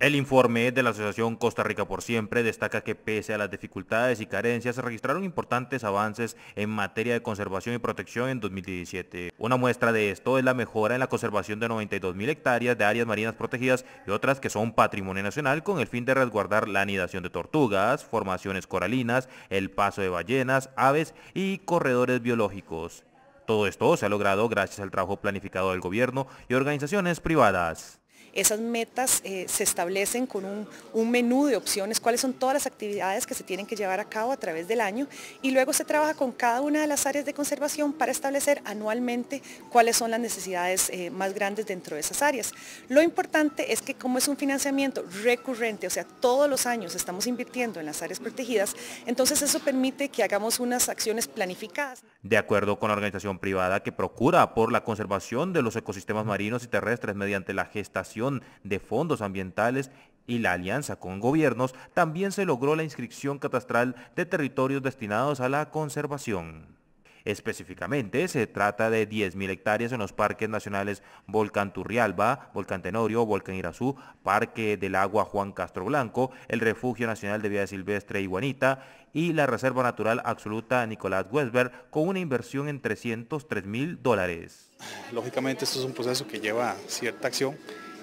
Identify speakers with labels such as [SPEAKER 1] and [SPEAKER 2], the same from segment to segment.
[SPEAKER 1] El informe de la Asociación Costa Rica por Siempre destaca que pese a las dificultades y carencias se registraron importantes avances en materia de conservación y protección en 2017. Una muestra de esto es la mejora en la conservación de 92.000 hectáreas de áreas marinas protegidas y otras que son patrimonio nacional con el fin de resguardar la anidación de tortugas, formaciones coralinas, el paso de ballenas, aves y corredores biológicos. Todo esto se ha logrado gracias al trabajo planificado del gobierno y organizaciones privadas.
[SPEAKER 2] Esas metas eh, se establecen con un, menú de opciones, cuáles son todas las actividades que se tienen que llevar a cabo a través del año y luego se trabaja con cada una de las áreas de conservación para establecer anualmente cuáles son las necesidades eh, más grandes dentro de esas áreas. Lo importante es que como es un financiamiento recurrente, o sea, todos los años estamos invirtiendo en las áreas protegidas, entonces eso permite que hagamos unas acciones planificadas.
[SPEAKER 1] De acuerdo con la organización privada que procura por la conservación de los ecosistemas marinos y terrestres mediante la gestación de fondos ambientales y la alianza con gobiernos, también se logró la inscripción catastral de territorios destinados a la conservación. Específicamente, se trata de 10.000 hectáreas en los parques nacionales Volcán Turrialba, Volcán Tenorio, Volcán Irazú, Parque del Agua Juan Castro Blanco, el Refugio Nacional de Vida Silvestre Iguanita y la Reserva Natural Absoluta Nicolás Westberg con una inversión en 303 mil dólares.
[SPEAKER 3] Lógicamente, esto es un proceso que lleva cierta acción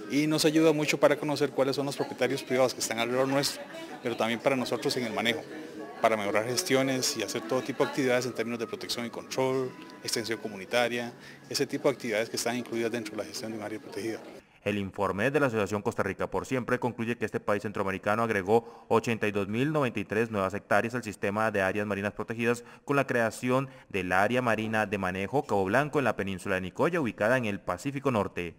[SPEAKER 3] y nos ayuda mucho para conocer cuáles son los propietarios privados que están alrededor nuestro, pero también para nosotros en el manejo, para mejorar gestiones y hacer todo tipo de actividades en términos de protección y control, extensión comunitaria, ese tipo de actividades que están incluidas dentro de la gestión de un área protegida.
[SPEAKER 1] El informe de la Asociación Costa Rica por Siempre concluye que este país centroamericano agregó 82.093 nuevas hectáreas al sistema de áreas marinas protegidas con la creación del Área Marina de Manejo Cabo Blanco en la península de Nicoya, ubicada en el Pacífico Norte.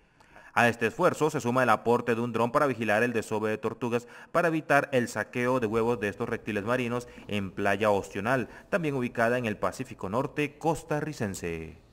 [SPEAKER 1] A este esfuerzo se suma el aporte de un dron para vigilar el desove de tortugas para evitar el saqueo de huevos de estos reptiles marinos en Playa Ostional, también ubicada en el Pacífico Norte costarricense.